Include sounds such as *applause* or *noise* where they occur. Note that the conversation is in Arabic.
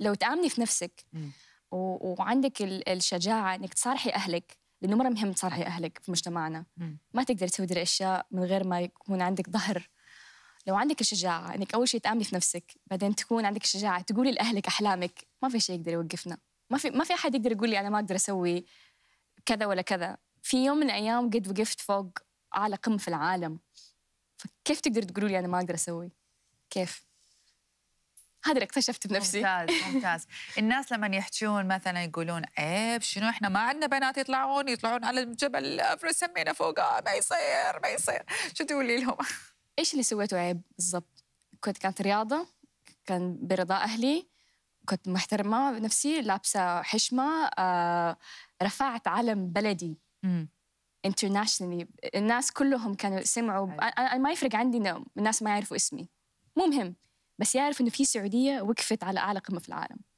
لو تآمني في نفسك وعندك الشجاعة إنك تصارحي أهلك لأنه مرة مهم تصارحي أهلك في مجتمعنا ما تقدر تسوي دي الأشياء من غير ما يكون عندك ظهر لو عندك الشجاعة إنك أول شيء تآمني في نفسك بعدين تكون عندك الشجاعة تقولي لأهلك أحلامك ما في شيء يقدر يوقفنا ما في ما في أحد يقدر يقول لي أنا ما أقدر أسوي كذا ولا كذا في يوم من الأيام قد وقفت فوق أعلى قمة في العالم فكيف تقدر تقولوا لي أنا ما أقدر أسوي كيف هذا اللي اكتشفت بنفسي ممتاز ممتاز *laughs* الناس لما يحجون مثلا يقولون عيب شنو احنا ما عندنا بنات يطلعون يطلعون على الجبل الافرس سمينا فوقه ما يصير ما يصير شو تقولي لهم *laughs* ايش اللي سويته عيب بالضبط كنت كانت رياضه كان برضا اهلي كنت محترمه بنفسي لابسه حشمه آه رفعت علم بلدي انترناشونالي الناس كلهم كانوا سمعوا انا ما يفرق عندي نوم الناس ما يعرفوا اسمي مو مهم بس يعرف انه في سعوديه وقفت على اعلى قمه في العالم